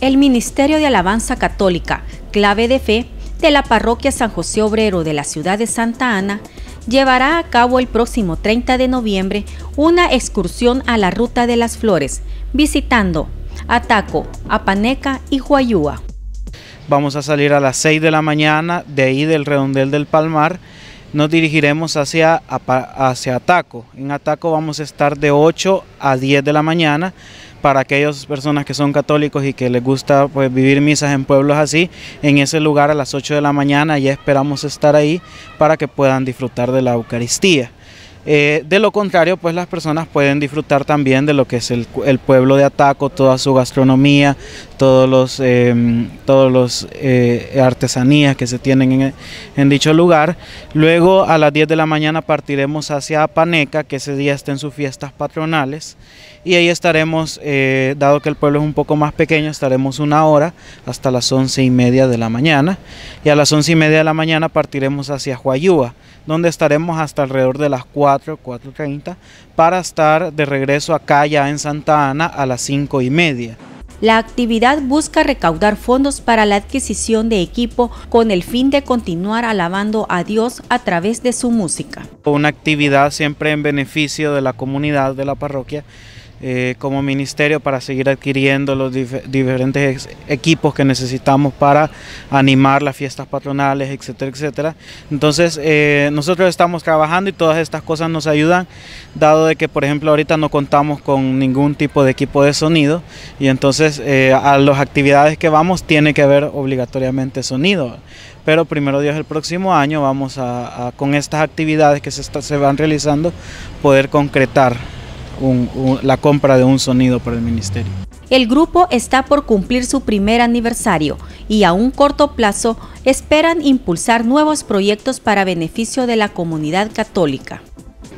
el Ministerio de Alabanza Católica, clave de fe, de la Parroquia San José Obrero de la ciudad de Santa Ana, llevará a cabo el próximo 30 de noviembre una excursión a la Ruta de las Flores, visitando Ataco, Apaneca y Huayúa. Vamos a salir a las 6 de la mañana de ahí del redondel del Palmar. Nos dirigiremos hacia, hacia Ataco. En Ataco vamos a estar de 8 a 10 de la mañana para aquellas personas que son católicos y que les gusta pues, vivir misas en pueblos así, en ese lugar a las 8 de la mañana ya esperamos estar ahí para que puedan disfrutar de la Eucaristía. Eh, de lo contrario, pues las personas pueden disfrutar también de lo que es el pueblo de Ataco, toda su gastronomía, todos los, em, todos los eh, artesanías que se tienen en, dicho lugar. Luego a las 10 de la mañana partiremos hacia Paneca, que ese día está en sus fiestas patronales. Y ahí estaremos, eh, dado que el pueblo es un poco más pequeño, estaremos una hora hasta las 11 y media de la mañana. Y a las once y media de la mañana partiremos hacia Huayúa, donde estaremos hasta alrededor de las 4, 4.30, para estar de regreso acá ya en Santa Ana a las 5 y media. La actividad busca recaudar fondos para la adquisición de equipo con el fin de continuar alabando a Dios a través de su música. Una actividad siempre en beneficio de la comunidad de la parroquia eh, como ministerio para seguir adquiriendo los diferentes equipos que necesitamos para animar las fiestas patronales, etcétera, etcétera. Entonces, eh, nosotros estamos trabajando y todas estas cosas nos ayudan, dado de que, por ejemplo, ahorita no contamos con ningún tipo de equipo de sonido y entonces eh, a las actividades que vamos tiene que haber obligatoriamente sonido. Pero primero Dios, el próximo año vamos a, con estas actividades que se, se van realizando, poder concretar la compra de un sonido para el ministerio. El grupo está por cumplir su primer aniversario y a un corto plazo esperan impulsar nuevos proyectos para beneficio de la comunidad católica.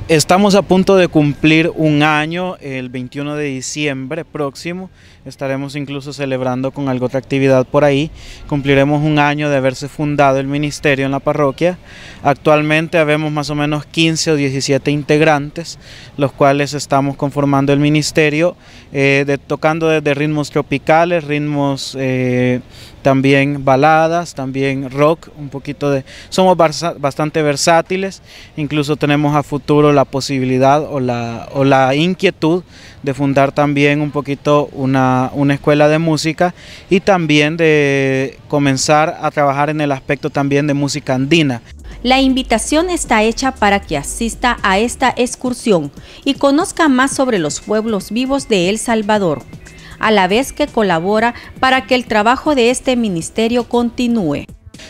Estamos a punto de cumplir un año, el 21 de diciembre próximo, estaremos incluso celebrando con alguna otra actividad por ahí, cumpliremos un año de haberse fundado el ministerio en la parroquia, actualmente habemos más o menos 15 o 17 integrantes, los cuales estamos conformando el ministerio, eh, de, tocando desde ritmos tropicales, ritmos... Eh, también baladas, también rock, un poquito de... Somos bastante versátiles, incluso tenemos a futuro la posibilidad o la, o la inquietud de fundar también un poquito una, una escuela de música y también de comenzar a trabajar en el aspecto también de música andina. La invitación está hecha para que asista a esta excursión y conozca más sobre los pueblos vivos de El Salvador a la vez que colabora para que el trabajo de este ministerio continúe.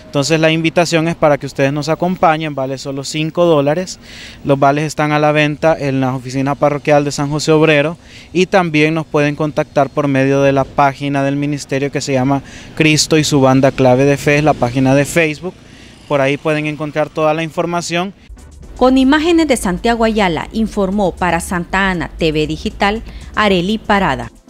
Entonces la invitación es para que ustedes nos acompañen, vale solo 5 dólares. Los vales están a la venta en la oficina parroquial de San José Obrero y también nos pueden contactar por medio de la página del ministerio que se llama Cristo y su banda clave de fe, es la página de Facebook. Por ahí pueden encontrar toda la información. Con imágenes de Santiago Ayala, informó para Santa Ana TV Digital Areli Parada.